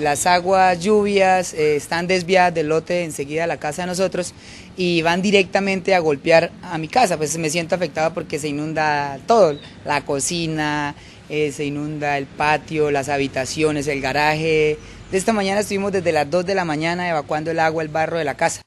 Las aguas, lluvias, eh, están desviadas del lote enseguida a la casa de nosotros y van directamente a golpear a mi casa, pues me siento afectada porque se inunda todo, la cocina, eh, se inunda el patio, las habitaciones, el garaje. De esta mañana estuvimos desde las 2 de la mañana evacuando el agua, el barro de la casa.